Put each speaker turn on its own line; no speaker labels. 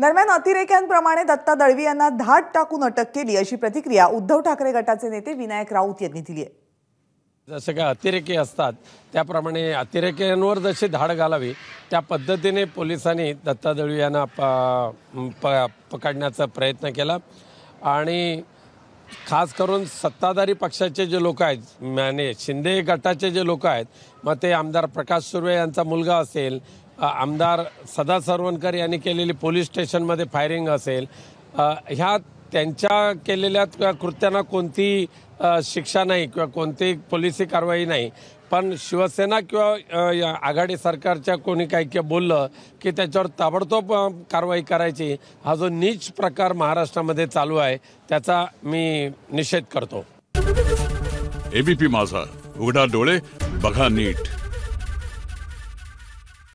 दरम्यान अतिरेक्यांप्रमाणे दत्ता दळवी यांना धाट टाकून अटक केली अशी प्रतिक्रिया उद्धव ठाकरे गटाचे नेते विनायक राऊत यांनी दिली आहे
जसे काय अतिरेकी असतात त्याप्रमाणे अतिरेक्यांवर जशी धाड घालावी त्या पद्धतीने पोलिसांनी दत्ता दळवी यांना पकडण्याचा प्रयत्न केला आणि खास करून सत्ताधारी पक्षाचे जे लोक आहेत मॅने शिंदे गटाचे जे लोक आहेत मग ते आमदार प्रकाश सुर्वे यांचा मुलगा असेल आमदार सदा सरवणकर यांनी केलेली पोलीस स्टेशनमध्ये फायरिंग असेल ह्या त्यांच्या केलेल्या कृत्यांना कोणती शिक्षा नाही किंवा कोणती पोलिसी कारवाई नाही पण शिवसेना किंवा आघाडी सरकारच्या कोणी काही किंवा बोललं की त्याच्यावर ताबडतोब कारवाई करायची हा जो नीच प्रकार महाराष्ट्रामध्ये चालू आहे त्याचा मी निषेध करतो
एबीपी माझा उघडा डोळे बघा नीट